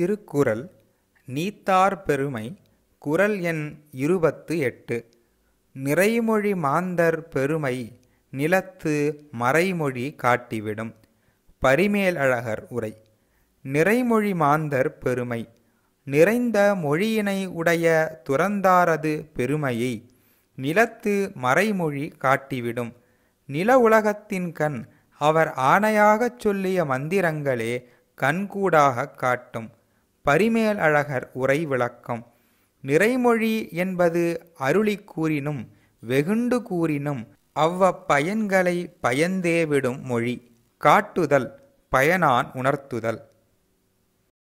திருக்குறள் நீத்தார் பெருமை குரல் எண் இருபத்து எட்டு நிறைமொழி மாந்தர் பெருமை நிலத்து மறைமொழி காட்டிவிடும் பரிமேல் அழகர் உரை நிறைமொழி மாந்தர் பெருமை நிறைந்த மொழியினை உடைய துறந்தாரது பெருமையை நிலத்து மறைமொழி காட்டிவிடும் நில உலகத்தின் கண் அவர் ஆணையாகச் சொல்லிய மந்திரங்களே கண்கூடாகக் காட்டும் பரிமேல் அழகர் உரை விளக்கம் நிறைமொழி என்பது அருளி கூறினும் வெகுண்டு கூறினும் அவ்வப்பயன்களை பயந்தேவிடும் மொழி காட்டுதல் பயனான் உணர்த்துதல்